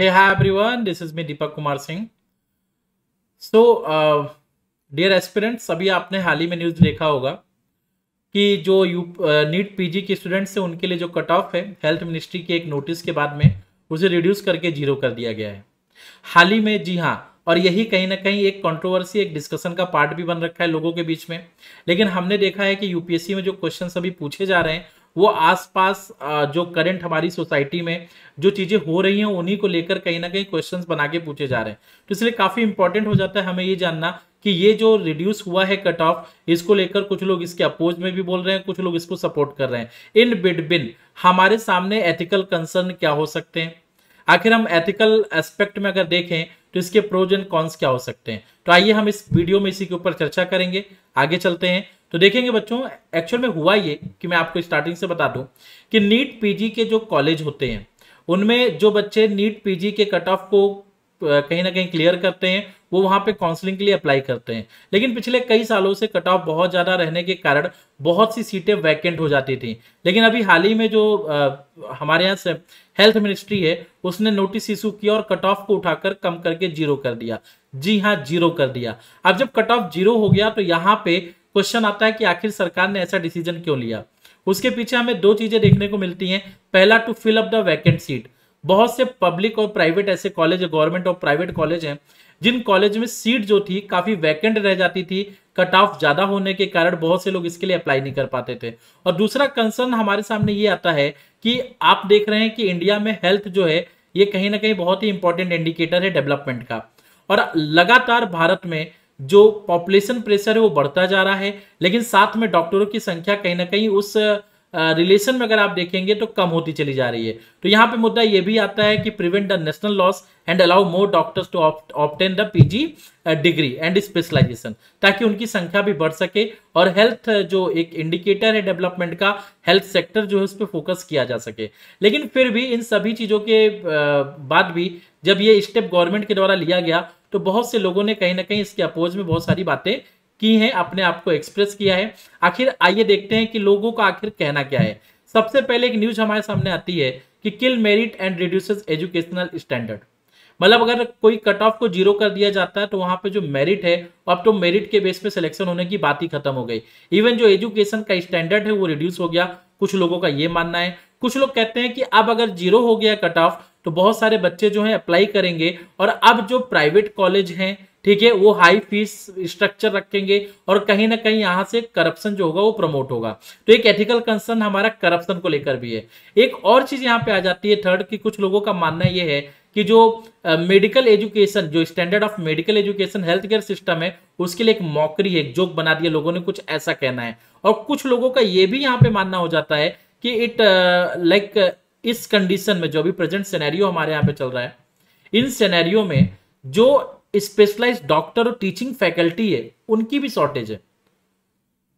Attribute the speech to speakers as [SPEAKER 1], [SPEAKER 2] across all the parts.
[SPEAKER 1] Hey, hi everyone. This is me Deepak Kumar Singh so dear aspirants अभी आपने हाल ही में न्यूज़ देखा होगा कि जो यू नीट पीजी के स्टूडेंट्स हैं उनके लिए जो कट ऑफ है हेल्थ मिनिस्ट्री के एक नोटिस के बाद में उसे रिड्यूस करके जीरो कर दिया गया है हाल ही में जी हाँ और यही कहीं ना कहीं एक कंट्रोवर्सी एक डिस्कशन का पार्ट भी बन रखा है लोगों के बीच में लेकिन हमने देखा है कि यूपीएससी में जो क्वेश्चन अभी पूछे जा रहे हैं वो आसपास जो करंट हमारी सोसाइटी में जो चीज़ें हो रही हैं उन्हीं को लेकर कहीं ना कहीं क्वेश्चंस बना के पूछे जा रहे हैं तो इसलिए काफ़ी इंपॉर्टेंट हो जाता है हमें ये जानना कि ये जो रिड्यूस हुआ है कट ऑफ इसको लेकर कुछ लोग इसके अपोज में भी बोल रहे हैं कुछ लोग इसको सपोर्ट कर रहे हैं इन बिन हमारे सामने एथिकल कंसर्न क्या हो सकते हैं आखिर हम एथिकल एस्पेक्ट में अगर देखें तो इसके प्रोज एंड कॉन्स क्या हो सकते हैं तो आइए हम इस वीडियो में इसी के ऊपर चर्चा करेंगे आगे चलते हैं तो देखेंगे बच्चों एक्चुअल में हुआ ये कि मैं आपको स्टार्टिंग से बता दूं कि नीट पीजी के जो कॉलेज होते हैं उनमें जो बच्चे नीट पीजी के कट ऑफ को कहीं ना कहीं क्लियर करते हैं वो वहाँ पे काउंसलिंग के लिए अप्लाई करते हैं लेकिन पिछले कई सालों से कट ऑफ बहुत ज़्यादा रहने के कारण बहुत सी सीटें वैकेंट हो जाती थी लेकिन अभी हाल ही में जो आ, हमारे यहाँ से हेल्थ मिनिस्ट्री है उसने नोटिस इशू किया और कट ऑफ को उठाकर कम करके जीरो कर दिया जी हाँ जीरो कर दिया अब जब कट ऑफ जीरो हो गया तो यहाँ पे क्वेश्चन आता है कि आखिर सरकार ने ऐसा डिसीजन क्यों लिया उसके पीछे हमें दो चीजें देखने को मिलती हैं पहला to fill up the vacant seat बहुत से पब्लिक और प्राइवेट ऐसे कॉलेज गवर्नमेंट और प्राइवेट कॉलेज हैं जिन कॉलेज में सीट जो थी काफी वैकेंट रह जाती थी कट ऑफ ज्यादा होने के कारण बहुत से लोग इसके लिए अप्लाई नहीं कर पाते थे और दूसरा कंसर्न हमारे सामने ये आता है कि आप देख रहे हैं कि इंडिया में हेल्थ जो है ये कहीं ना कहीं बहुत ही इंपॉर्टेंट इंडिकेटर है डेवलपमेंट का और लगातार भारत में जो पॉपुलेशन प्रेशर है वो बढ़ता जा रहा है लेकिन साथ में डॉक्टरों की संख्या कहीं ना कहीं उस रिलेशन में अगर आप देखेंगे तो कम होती चली जा रही है तो यहाँ पे मुद्दा ये भी आता है कि prevent the national loss and allow more doctors to obtain the PG degree and specialisation ताकि उनकी संख्या भी बढ़ सके और हेल्थ जो एक इंडिकेटर है डेवलपमेंट का हेल्थ सेक्टर जो है उस पर फोकस किया जा सके लेकिन फिर भी इन सभी चीज़ों के बाद भी जब ये स्टेप गवर्नमेंट के द्वारा लिया गया तो बहुत से लोगों ने कहीं ना कहीं इसके अपोज में बहुत सारी बातें की हैं अपने आप को एक्सप्रेस किया है आखिर आइए देखते हैं कि लोगों का आखिर कहना क्या है सबसे पहले एक न्यूज हमारे सामने आती है कि kill merit and reduce educational standard मतलब अगर कोई कट ऑफ को जीरो कर दिया जाता है तो वहां पे जो मेरिट है अब तो मेरिट के बेस पे सिलेक्शन होने की बात ही खत्म हो गई इवन जो एजुकेशन का स्टैंडर्ड है वो रिड्यूस हो गया कुछ लोगों का ये मानना है कुछ लोग कहते हैं कि अब अगर जीरो हो गया कट ऑफ तो बहुत सारे बच्चे जो हैं अप्लाई करेंगे और अब जो प्राइवेट कॉलेज हैं ठीक है वो हाई फीस स्ट्रक्चर रखेंगे और कहीं ना कहीं यहाँ से करप्शन जो होगा वो प्रमोट होगा तो एक एथिकल कंसर्न हमारा करप्शन को लेकर भी है एक और चीज यहाँ पे आ जाती है थर्ड कि कुछ लोगों का मानना ये है कि जो मेडिकल uh, एजुकेशन जो standard of medical education health care system है उसके लिए एक मौकरी है एक जोक बना दिया लोगों ने कुछ ऐसा कहना है और कुछ लोगों का ये भी यहाँ पे मानना हो जाता है कि इट लाइक इस कंडीशन में जो अभी प्रेजेंट सिनेरियो हमारे यहाँ पे चल रहा है इन सिनेरियो में जो स्पेशलाइज डॉक्टर और टीचिंग फैकल्टी है उनकी भी शॉर्टेज है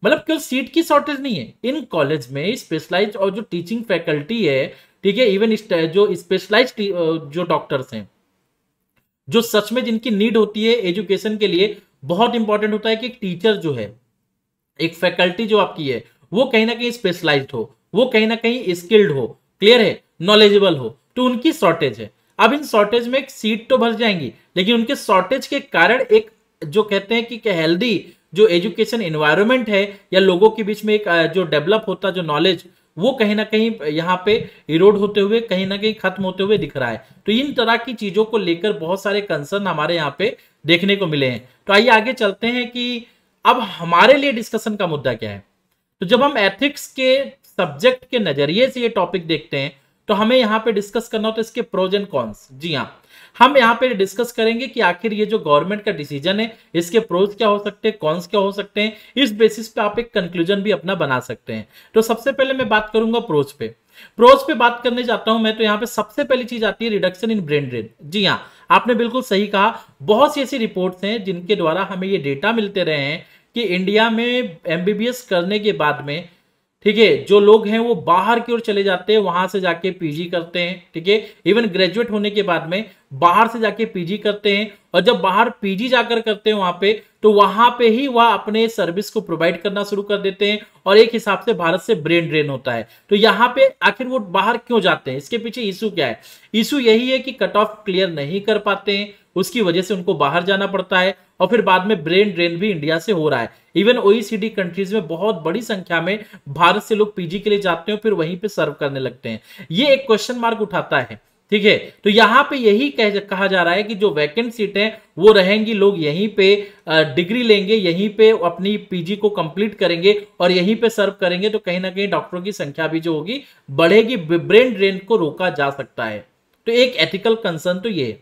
[SPEAKER 1] मतलब केवल सीट की शॉर्टेज नहीं है इन कॉलेज में स्पेशलाइज और जो टीचिंग फैकल्टी है ठीक है इवन जो स्पेशलाइज जो डॉक्टर्स हैं जो सच में जिनकी नीड होती है एजुकेशन के लिए बहुत इंपॉर्टेंट होता है कि एक टीचर जो है एक फैकल्टी जो आपकी है वो कहीं ना कहीं स्पेशलाइज्ड हो वो कहीं ना कहीं स्किल्ड हो क्लियर है नॉलेजेबल हो तो उनकी शॉर्टेज है अब इन शॉर्टेज में एक सीट तो भर जाएंगी लेकिन उनके शॉर्टेज के कारण एक जो कहते हैं कि हेल्दी जो एजुकेशन इन्वायरमेंट है या लोगों के बीच में एक जो डेवलप होता जो नॉलेज वो कहीं ना कहीं यहाँ पे इरोड होते हुए कहीं ना कहीं खत्म होते हुए दिख रहा है तो इन तरह की चीजों को लेकर बहुत सारे कंसर्न हमारे यहाँ पे देखने को मिले हैं तो आइए आगे चलते हैं कि अब हमारे लिए डिस्कशन का मुद्दा क्या है तो जब हम एथिक्स के सब्जेक्ट के नजरिए से ये टॉपिक देखते हैं तो हमें यहाँ पे डिस्कस करना होता तो है इसके प्रोज एंड कॉन्स जी हाँ हम यहाँ पे डिस्कस करेंगे कि आखिर ये जो गवर्नमेंट का डिसीजन है इसके प्रोज क्या हो सकते हैं कॉन्स क्या हो सकते हैं इस बेसिस पे आप एक कंक्लूजन भी अपना बना सकते हैं तो सबसे पहले मैं बात करूंगा प्रोज पे प्रोज पे बात करने जाता हूं मैं तो यहाँ पे सबसे पहली चीज आती है रिडक्शन इन ब्रेन ड्रेन जी हाँ आपने बिल्कुल सही कहा बहुत सी ऐसी रिपोर्ट्स हैं जिनके द्वारा हमें ये डेटा मिलते रहे हैं कि इंडिया में एमबीबीएस करने के बाद में ठीक है जो लोग हैं वो बाहर की ओर चले जाते हैं वहां से जाके पीजी करते हैं ठीक है इवन ग्रेजुएट होने के बाद में बाहर से जाके पीजी करते हैं और जब बाहर पीजी जाकर करते हैं वहां पे तो वहां पे ही वह अपने सर्विस को प्रोवाइड करना शुरू कर देते हैं और एक हिसाब से भारत से ब्रेन ड्रेन होता है तो यहाँ पे आखिर वो बाहर क्यों जाते हैं इसके पीछे इशू क्या है इशू यही है कि कट ऑफ क्लियर नहीं कर पाते हैं उसकी वजह से उनको बाहर जाना पड़ता है और फिर बाद में ब्रेन ड्रेन भी इंडिया से हो रहा है इवन ओईसीडी कंट्रीज में बहुत बड़ी संख्या में भारत से लोग पीजी के लिए जाते हैं फिर वहीं पर सर्व करने लगते हैं ये एक क्वेश्चन मार्क उठाता है ठीक है तो यहां पे यही कह, कहा जा रहा है कि जो वैकेंट सीट है वो रहेंगी लोग यहीं पे डिग्री लेंगे यहीं पे अपनी पीजी को कंप्लीट करेंगे और यहीं पे सर्व करेंगे तो कहीं ना कहीं डॉक्टरों की संख्या भी जो होगी बढ़ेगी ब्रेन ड्रेन को रोका जा सकता है तो एक एथिकल कंसर्न तो ये है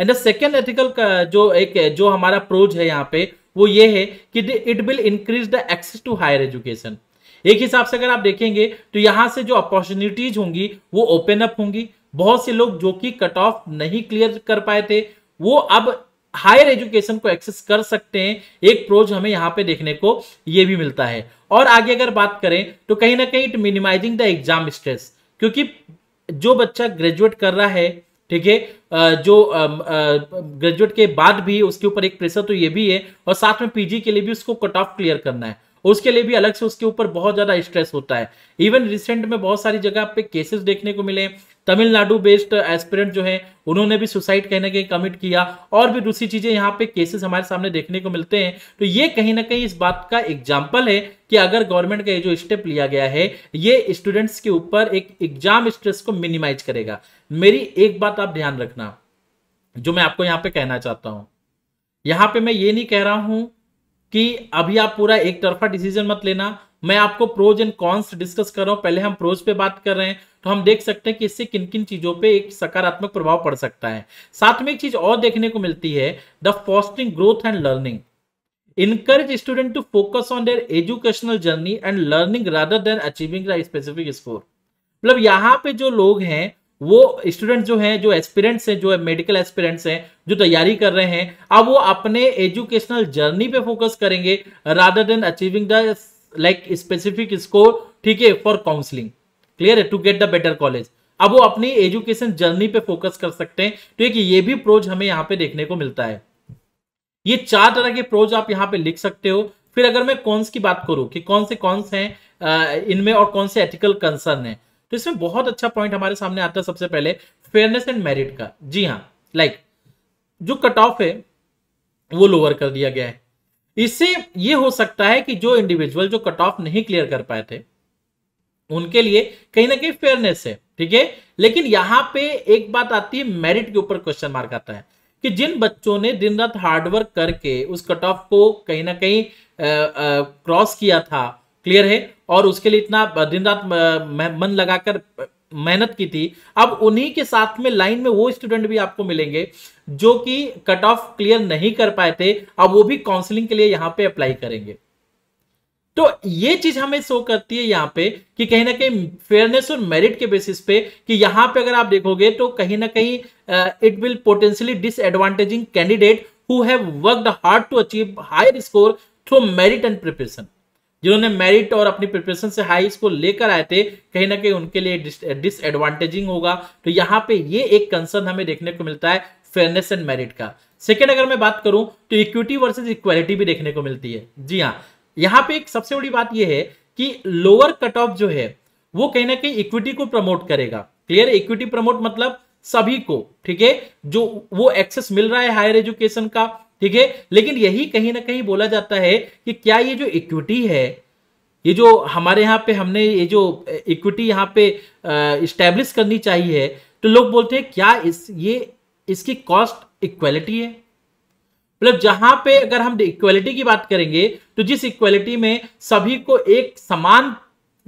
[SPEAKER 1] एंड द सेकेंड एथिकल जो एक जो हमारा प्रोज है यहाँ पे वो ये है कि it will increase the access to higher education एक हिसाब से अगर आप देखेंगे तो यहां से जो अपॉर्चुनिटीज होंगी वो ओपन अप होंगी बहुत से लोग जो कि कट ऑफ नहीं क्लियर कर पाए थे वो अब हायर एजुकेशन को एक्सेस कर सकते हैं एक प्रोज हमें यहां पे देखने को ये भी मिलता है और आगे अगर बात करें तो कहीं ना कहीं it minimising the exam stress क्योंकि जो बच्चा ग्रेजुएट कर रहा है ठीक है जो ग्रेजुएट के बाद भी उसके ऊपर एक प्रेशर तो ये भी है और साथ में पीजी के लिए भी उसको कट ऑफ क्लियर करना है उसके लिए भी अलग से उसके ऊपर बहुत ज़्यादा स्ट्रेस होता है इवन रिसेंट में बहुत सारी जगह पे केसेस देखने को मिले तमिलनाडु बेस्ड एस्पिरेंट जो है उन्होंने भी सुसाइड कहीं ना कहीं कमिट किया और भी दूसरी चीज़ें यहाँ पे केसेस हमारे सामने देखने को मिलते हैं तो ये कहीं ना कहीं इस बात का एग्जाम्पल है कि अगर गवर्नमेंट का ये जो स्टेप लिया गया है ये स्टूडेंट्स के ऊपर एक एग्जाम स्ट्रेस को मिनिमाइज करेगा मेरी एक बात आप ध्यान रखना जो मैं आपको यहां पे कहना चाहता हूं यहां पे मैं ये नहीं कह रहा हूं कि अभी आप पूरा एक तरफा डिसीजन मत लेना मैं आपको प्रोज एंड कॉन्स डिस्कस कर रहा हूं पहले हम प्रोज पे बात कर रहे हैं तो हम देख सकते हैं कि इससे किन किन चीजों पे एक सकारात्मक प्रभाव पड़ सकता है साथ में एक चीज और देखने को मिलती है the fostering growth and learning encourage student to focus on their educational journey and learning rather than achieving a specific मतलब यहाँ पे जो लोग हैं वो स्टूडेंट जो है जो एस्पिरेंट्स हैं जो मेडिकल एस्पिरेंट्स हैं जो तैयारी कर रहे हैं अब वो अपने एजुकेशनल जर्नी पे फोकस करेंगे rather than achieving the like specific score ठीक है फॉर काउंसलिंग क्लियर है to get the better college अब वो अपनी एजुकेशन जर्नी पे फोकस कर सकते हैं तो एक ये भी प्रोज हमें यहाँ पे देखने को मिलता है ये चार तरह के प्रोज आप यहाँ पे लिख सकते हो फिर अगर मैं कॉन्स की बात करूं कि कौन से कॉन्स हैं इनमें और कौन से एथिकल कंसर्न है तो इसमें बहुत अच्छा पॉइंट हमारे सामने आता है सबसे पहले फेयरनेस एंड मेरिट का जी हाँ लाइक like, जो कट ऑफ है वो लोअर कर दिया गया है इससे ये हो सकता है कि जो इंडिविजुअल जो कट ऑफ नहीं क्लियर कर पाए थे उनके लिए कहीं ना कहीं फेयरनेस है ठीक है लेकिन यहां पे एक बात आती है मेरिट के ऊपर क्वेश्चन मार्क आता है कि जिन बच्चों ने दिन रात हार्डवर्क करके उस कट ऑफ को कहीं ना कहीं क्रॉस किया था क्लियर है और उसके लिए इतना दिन रात मन लगाकर मेहनत की थी अब उन्हीं के साथ में लाइन में वो स्टूडेंट भी आपको मिलेंगे जो कि कट ऑफ क्लियर नहीं कर पाए थे अब वो भी काउंसलिंग के लिए यहाँ पे अप्लाई करेंगे तो ये चीज हमें शो करती है यहाँ पे कि कहीं ना कहीं फेयरनेस और मेरिट के बेसिस पे कि यहाँ पे अगर आप देखोगे तो कहीं ना कहीं it will potentially disadvantaging candidate who have worked hard to achieve higher score through merit and preparation जिन्होंने मेरिट और अपनी प्रिपरेशन से हाई स्कोर लेकर आए थे कहीं ना कहीं उनके लिए डिसएडवांटेजिंग होगा तो यहाँ पे ये एक कंसर्न हमें देखने को मिलता है फेयरनेस एंड मेरिट का सेकेंड अगर मैं बात करूं तो इक्विटी वर्सेज इक्वालिटी भी देखने को मिलती है जी हाँ यहाँ पे एक सबसे बड़ी बात यह है कि लोअर कट ऑफ जो है वो कहीं ना कहीं इक्विटी को प्रमोट करेगा क्लियर इक्विटी प्रमोट मतलब सभी को ठीक है जो वो एक्सेस मिल रहा है हायर एजुकेशन का ठीक है लेकिन यही कहीं ना कहीं बोला जाता है कि क्या ये जो इक्विटी है ये जो हमारे यहाँ पे हमने ये जो इक्विटी यहाँ पे इस्टेब्लिश करनी चाहिए तो लोग बोलते हैं क्या इस ये इसकी कॉस्ट इक्वलिटी है मतलब जहां पे अगर हम इक्वलिटी की बात करेंगे तो जिस इक्वलिटी में सभी को एक समान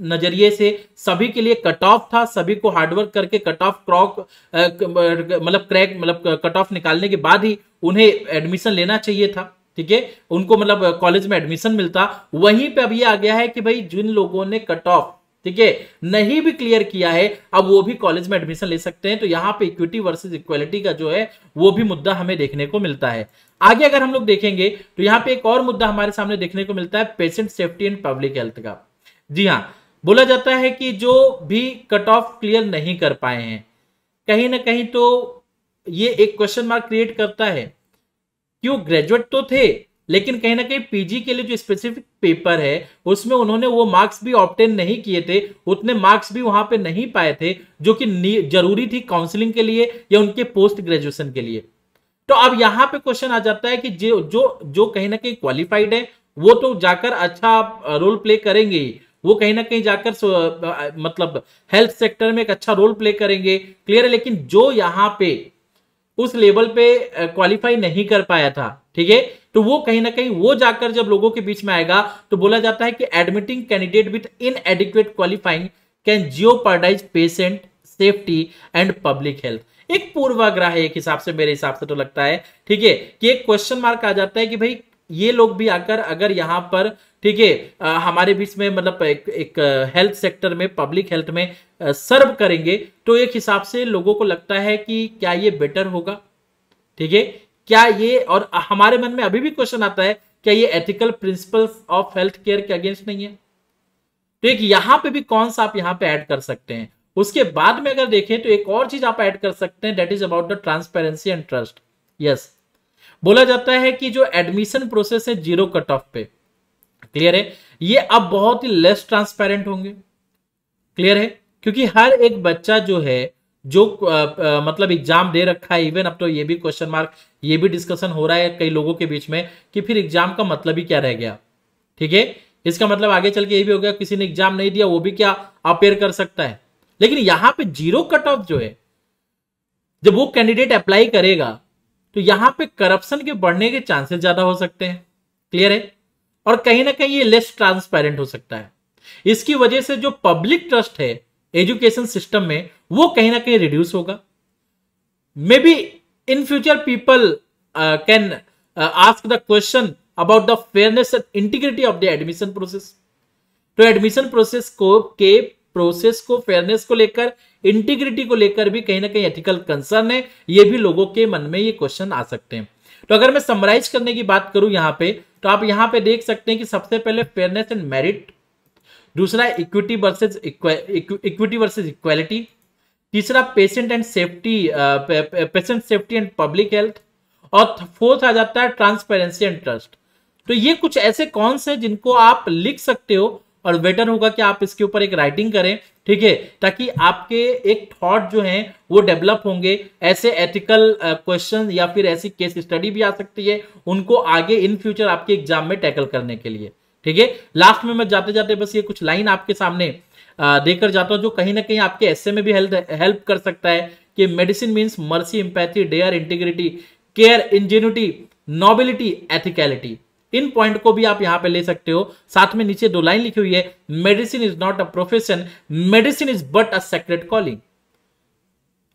[SPEAKER 1] नजरिए से सभी के लिए कट ऑफ था सभी को हार्डवर्क करके कट ऑफ क्रॉक मतलब क्रैक मतलब कट ऑफ निकालने के बाद ही उन्हें एडमिशन लेना चाहिए था ठीक है उनको मतलब कॉलेज में एडमिशन मिलता वहीं पे अब ये आ गया है कि भाई जिन लोगों ने कट ऑफ ठीक है नहीं भी क्लियर किया है अब वो भी कॉलेज में एडमिशन ले सकते हैं तो यहाँ पे इक्विटी वर्सेस इक्वालिटी का जो है वो भी मुद्दा हमें देखने को मिलता है आगे अगर हम लोग देखेंगे तो यहाँ पे एक और मुद्दा हमारे सामने देखने को मिलता है patient safety and public health का जी हाँ बोला जाता है कि जो भी कट ऑफ क्लियर नहीं कर पाए हैं कहीं ना कहीं तो ये एक क्वेश्चन मार्क क्रिएट करता है क्यों ग्रेजुएट तो थे लेकिन कहीं ना कहीं पीजी के लिए जो स्पेसिफिक पेपर है उसमें उन्होंने वो मार्क्स भी ऑप्टेन नहीं किए थे उतने मार्क्स भी वहां पे नहीं पाए थे जो कि जरूरी थी काउंसलिंग के लिए या उनके पोस्ट ग्रेजुएशन के लिए तो अब यहाँ पे क्वेश्चन आ जाता है कि जो जो जो कहीं ना कहीं क्वालिफाइड है वो तो जाकर अच्छा रोल प्ले करेंगे ही वो कहीं ना कहीं जाकर मतलब हेल्थ सेक्टर में एक अच्छा रोल प्ले करेंगे क्लियर है लेकिन जो यहाँ पे उस लेवल पे क्वालिफाई नहीं कर पाया था ठीक है तो वो कहीं ना कहीं वो जाकर जब लोगों के बीच में आएगा तो बोला जाता है कि admitting candidate with inadequate qualifying can jeopardise patient safety and public health एक पूर्वाग्रह एक हिसाब से मेरे हिसाब से तो लगता है ठीक है कि एक क्वेश्चन मार्क आ जाता है कि भाई ये लोग भी आकर अगर यहाँ पर ठीक है हमारे बीच में मतलब एक, एक हेल्थ सेक्टर में पब्लिक हेल्थ में सर्व करेंगे तो एक हिसाब से लोगों को लगता है कि क्या ये बेटर होगा ठीक है क्या ये और हमारे मन में अभी भी क्वेश्चन आता है क्या ये ethical principles of health care के अगेंस्ट नहीं है तो एक यहां पे भी कौन सा आप यहां पे ऐड कर सकते हैं उसके बाद में अगर देखें तो एक और चीज आप ऐड कर सकते हैं that is about the transparency and trust yes बोला जाता है कि जो एडमिशन प्रोसेस है जीरो कट ऑफ पे क्लियर है ये अब बहुत ही लेस ट्रांसपेरेंट होंगे क्लियर है क्योंकि हर एक बच्चा जो है जो आ, आ, मतलब एग्जाम दे रखा है इवन अब तो ये भी क्वेश्चन मार्क ये भी डिस्कशन हो रहा है कई लोगों के बीच में कि फिर एग्जाम का मतलब ही क्या रह गया ठीक है इसका मतलब आगे चल के ये भी हो गया किसी ने एग्जाम नहीं दिया वो भी क्या अपेयर कर सकता है लेकिन यहां पे जीरो कट ऑफ जो है जब वो कैंडिडेट अप्लाई करेगा तो यहां पे करप्शन के बढ़ने के चांसेस ज्यादा हो सकते हैं क्लियर है और कहीं ना कहीं ये लेस ट्रांसपेरेंट हो सकता है इसकी वजह से जो पब्लिक ट्रस्ट है एजुकेशन सिस्टम में वो कहीं ना कहीं रिड्यूस होगा maybe in future people can ask the question about the fairness and integrity of the admission process तो एडमिशन प्रोसेस को के प्रोसेस को फेयरनेस को लेकर इंटीग्रिटी को लेकर भी कहीं ना कहीं एथिकल कंसर्न है ये भी लोगों के मन में ये क्वेश्चन आ सकते हैं तो अगर मैं समराइज करने की बात करूं यहां पे तो आप यहां पे देख सकते हैं कि सबसे पहले फेयरनेस एंड मेरिट दूसरा equity versus equity versus equality तीसरा patient and safety patient safety and public health और फोर्थ आ जाता है ट्रांसपेरेंसी एंड ट्रस्ट तो ये कुछ ऐसे कौन से जिनको आप लिख सकते हो और बेटर होगा कि आप इसके ऊपर एक राइटिंग करें ठीक है ताकि आपके एक थॉट जो है वो डेवलप होंगे ऐसे एथिकल क्वेश्चन uh, या फिर ऐसी केस स्टडी भी आ सकती है उनको आगे इन फ्यूचर आपके एग्जाम में टैकल करने के लिए ठीक है लास्ट में मैं जाते जाते बस ये कुछ लाइन आपके सामने uh, देकर जाता हूं जो कहीं ना कहीं आपके ऐसे में भी हेल्प कर सकता है कि medicine means mercy empathy dare integrity care ingenuity nobility ethicality इन पॉइंट को भी आप यहां पे ले सकते हो साथ में नीचे दो लाइन लिखी हुई है medicine is not a profession medicine is but a sacred calling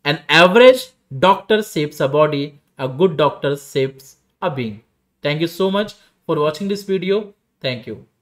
[SPEAKER 1] an average doctor saves a body a good doctor saves a being thank you so much for watching this video thank you